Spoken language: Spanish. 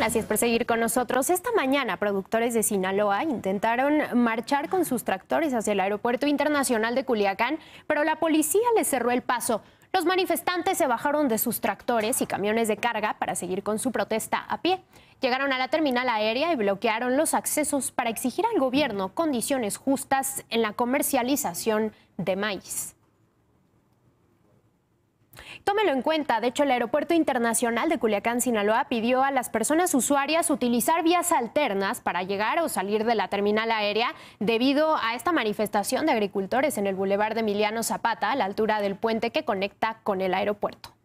Gracias por seguir con nosotros. Esta mañana, productores de Sinaloa intentaron marchar con sus tractores hacia el Aeropuerto Internacional de Culiacán, pero la policía les cerró el paso. Los manifestantes se bajaron de sus tractores y camiones de carga para seguir con su protesta a pie. Llegaron a la terminal aérea y bloquearon los accesos para exigir al gobierno condiciones justas en la comercialización de maíz en cuenta. De hecho, el Aeropuerto Internacional de Culiacán, Sinaloa, pidió a las personas usuarias utilizar vías alternas para llegar o salir de la terminal aérea debido a esta manifestación de agricultores en el bulevar de Emiliano Zapata, a la altura del puente que conecta con el aeropuerto.